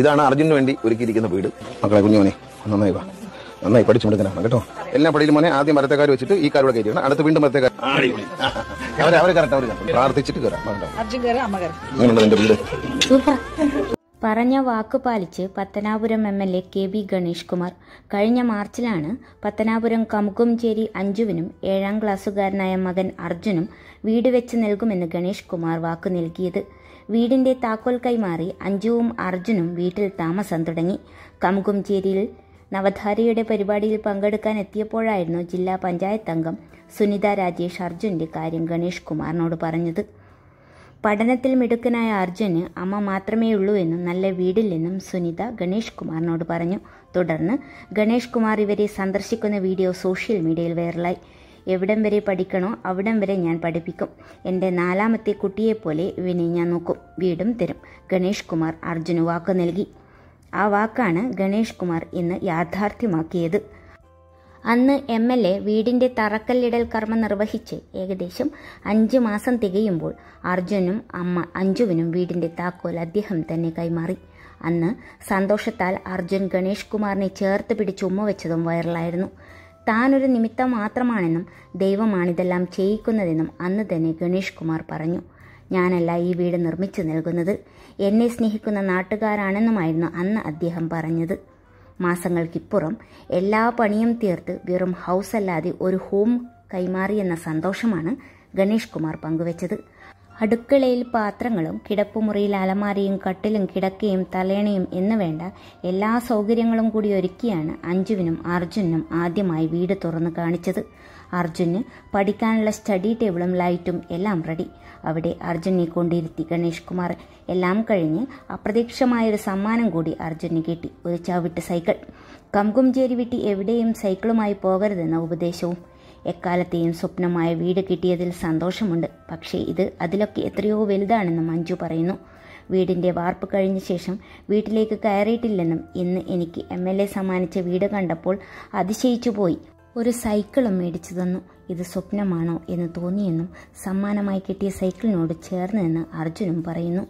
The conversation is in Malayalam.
ഇതാണ് അർജുനു വേണ്ടി ഒരുക്കിയിരിക്കുന്ന വീട് മക്കളെ കുഞ്ഞുമോനെ നന്നായി വാ നന്നായി പഠിച്ചു കൊടുക്കാനാണ് കേട്ടോ എല്ലാ പടിയിലും മോനെ ആദ്യം മരത്തേക്കാർ വെച്ചിട്ട് ഈ കാരോടെ കയറ്റിയാണ് അടുത്ത് വീണ്ടും മരത്തേക്കാർ അവരെ അവരെ കറക്റ്റ് അവർ പ്രാർത്ഥിച്ചിട്ട് കയറാം പറഞ്ഞ വാക്ക് പാലിച്ച് Pathanapuram M L A K B Ganesh Kumar കഴിഞ്ഞ മാർച്ചിലാണ് പത്തനാപുരം കമുകുംചേരി അഞ്ജുവിനും ഏഴാം ക്ലാസ്സുകാരനായ മകൻ അർജുനും വീട് വെച്ച് നൽകുമെന്ന് ഗണേഷ് കുമാർ വാക്ക് നൽകിയത് വീടിന്റെ താക്കോൽ കൈമാറി അഞ്ജുവും അർജുനും വീട്ടിൽ താമസം തുടങ്ങി കമുകുംചേരിയിൽ നവധാരയുടെ പരിപാടിയിൽ പങ്കെടുക്കാൻ എത്തിയപ്പോഴായിരുന്നു ജില്ലാ പഞ്ചായത്ത് അംഗം സുനിത രാജേഷ് അർജുന്റെ കാര്യം ഗണേഷ് കുമാറിനോട് പറഞ്ഞത് പഠനത്തിൽ മിടുക്കനായ അർജുന് അമ്മ മാത്രമേ ഉള്ളൂ എന്നും നല്ല വീടില്ലെന്നും നിന്നും സുനിത ഗണേഷ് കുമാറിനോട് പറഞ്ഞു തുടർന്ന് ഗണേഷ് കുമാർ ഇവരെ സന്ദർശിക്കുന്ന വീഡിയോ സോഷ്യൽ മീഡിയയിൽ വൈറലായി എവിടം വരെ പഠിക്കണോ അവിടം വരെ ഞാൻ പഠിപ്പിക്കും എൻ്റെ നാലാമത്തെ കുട്ടിയെപ്പോലെ ഇവനെ ഞാൻ നോക്കും വീടും തരും ഗണേഷ് കുമാർ അർജുന് വാക്ക് നൽകി ആ വാക്കാണ് ഗണേഷ് കുമാർ ഇന്ന് യാഥാർത്ഥ്യമാക്കിയത് അന്ന് എം എൽ എ വീടിൻ്റെ തറക്കല്ലിടൽ കർമ്മം നിർവഹിച്ച് ഏകദേശം അഞ്ച് മാസം തികയുമ്പോൾ അർജുനും അമ്മ അഞ്ജുവിനും വീടിൻ്റെ താക്കോൽ അദ്ദേഹം തന്നെ കൈമാറി അന്ന് സന്തോഷത്താൽ അർജുൻ ഗണേഷ് കുമാറിനെ ചേർത്ത് പിടിച്ച് ഉമ്മ വെച്ചതും വൈറലായിരുന്നു താനൊരു നിമിത്തം മാത്രമാണെന്നും ദൈവമാണിതെല്ലാം ചെയ്യിക്കുന്നതെന്നും അന്ന് തന്നെ ഗണേഷ് കുമാർ പറഞ്ഞു ഞാനല്ല ഈ വീട് നിർമ്മിച്ചു നൽകുന്നത് എന്നെ സ്നേഹിക്കുന്ന നാട്ടുകാരാണെന്നുമായിരുന്നു അന്ന് അദ്ദേഹം പറഞ്ഞത് മാസങ്ങൾക്കിപ്പുറം എല്ലാ പണിയും തീർത്ത് വെറും ഹൗസ് അല്ലാതെ ഒരു ഹോം കൈമാറിയെന്ന സന്തോഷമാണ് ഗണേഷ് കുമാർ പങ്കുവച്ചത് അടുക്കളയിൽ പാത്രങ്ങളും കിടപ്പുമുറിയിൽ അലമാരയും കട്ടിലും കിടക്കയും തലേണയും എന്ന് വേണ്ട എല്ലാ സൗകര്യങ്ങളും കൂടി ഒരുക്കിയാണ് അഞ്ജുവിനും അർജുനും ആദ്യമായി വീട് തുറന്നു കാണിച്ചത് അർജുന് പഠിക്കാനുള്ള സ്റ്റഡി ടേബിളും ലൈറ്റും എല്ലാം റെഡി അവിടെ അർജുനെ കൊണ്ടിരുത്തി ഗണേഷ് കുമാർ എല്ലാം കഴിഞ്ഞ് അപ്രതീക്ഷമായൊരു സമ്മാനം കൂടി അർജുന് കിട്ടി ഒരു ചവിട്ട് സൈക്കിൾ കംകുംചേരി വിട്ടി എവിടെയും സൈക്കിളുമായി പോകരുതെന്ന ഉപദേശവും എക്കാലത്തെയും സ്വപ്നമായ വീട് കിട്ടിയതിൽ സന്തോഷമുണ്ട് പക്ഷേ ഇത് അതിലൊക്കെ എത്രയോ വലുതാണെന്ന് മഞ്ജു പറയുന്നു വീടിൻ്റെ വാർപ്പ് കഴിഞ്ഞ ശേഷം വീട്ടിലേക്ക് കയറിയിട്ടില്ലെന്നും ഇന്ന് എനിക്ക് എം എൽ എ സമ്മാനിച്ച വീട് കണ്ടപ്പോൾ അതിശയിച്ചു പോയി ഒരു സൈക്കിളും മേടിച്ചു തന്നു ഇത് സ്വപ്നമാണോ എന്ന് തോന്നിയെന്നും സമ്മാനമായി കിട്ടിയ സൈക്കിളിനോട് ചേർന്നെന്ന് നിന്ന് അർജുനും പറയുന്നു